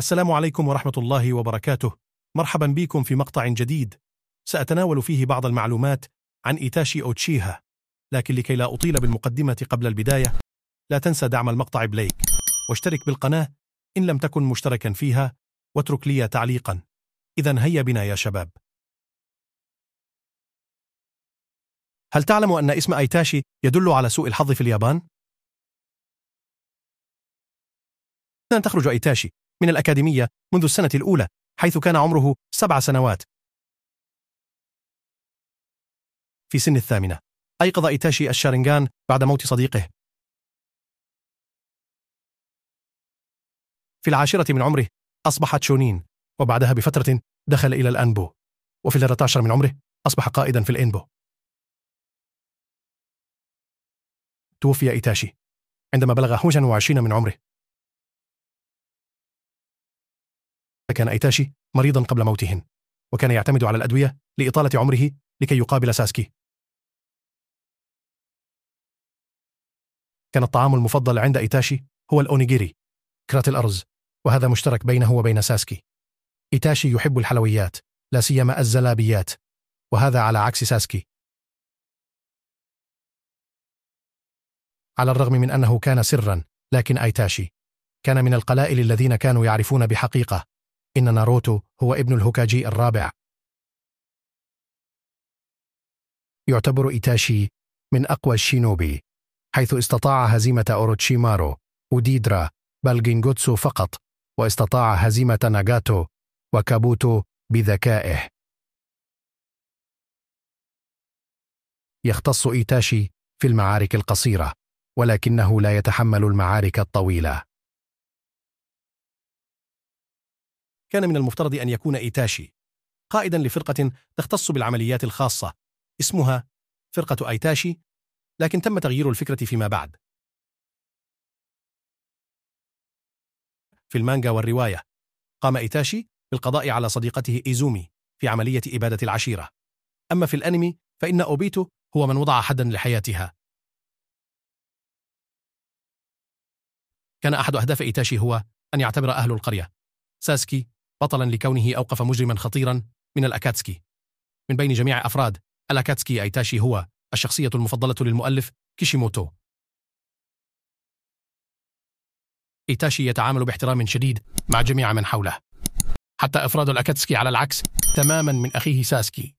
السلام عليكم ورحمة الله وبركاته مرحبا بكم في مقطع جديد سأتناول فيه بعض المعلومات عن إيتاشي أوتشيها لكن لكي لا أطيل بالمقدمة قبل البداية لا تنسى دعم المقطع بلايك واشترك بالقناة إن لم تكن مشتركا فيها واترك لي تعليقا إذا هيا بنا يا شباب هل تعلم أن اسم أيتاشي يدل على سوء الحظ في اليابان؟ أن تخرج أيتاشي من الأكاديمية منذ السنة الأولى حيث كان عمره سبع سنوات في سن الثامنة أيقظ إيتاشي الشارنجان بعد موت صديقه في العاشرة من عمره أصبحت شونين وبعدها بفترة دخل إلى الأنبو وفي الثلاثة عشر من عمره أصبح قائدا في الإنبو توفي إيتاشي عندما بلغ 25 من عمره فكان أيتاشي مريضا قبل موتهن وكان يعتمد على الأدوية لإطالة عمره لكي يقابل ساسكي كان الطعام المفضل عند إيتاشي هو الأونيجيري كرات الأرز وهذا مشترك بينه وبين ساسكي إيتاشي يحب الحلويات لا سيما الزلابيات وهذا على عكس ساسكي على الرغم من أنه كان سرا لكن أيتاشي كان من القلائل الذين كانوا يعرفون بحقيقة إن ناروتو هو ابن الهوكاجي الرابع يعتبر إيتاشي من أقوى الشينوبي حيث استطاع هزيمة أوروتشيمارو وديدرا بل جينجوتسو فقط واستطاع هزيمة ناغاتو وكابوتو بذكائه يختص إيتاشي في المعارك القصيرة ولكنه لا يتحمل المعارك الطويلة كان من المفترض أن يكون إيتاشي قائدا لفرقة تختص بالعمليات الخاصة اسمها فرقة أيتاشي لكن تم تغيير الفكرة فيما بعد في المانجا والرواية قام إيتاشي بالقضاء على صديقته إيزومي في عملية إبادة العشيرة أما في الأنمي فإن أوبيتو هو من وضع حدا لحياتها كان أحد أهداف إيتاشي هو أن يعتبر أهل القرية ساسكي بطلا لكونه أوقف مجرما خطيرا من الأكاتسكي من بين جميع أفراد الأكاتسكي أيتاشي هو الشخصية المفضلة للمؤلف كيشيموتو إيتاشي يتعامل باحترام شديد مع جميع من حوله حتى أفراد الأكاتسكي على العكس تماما من أخيه ساسكي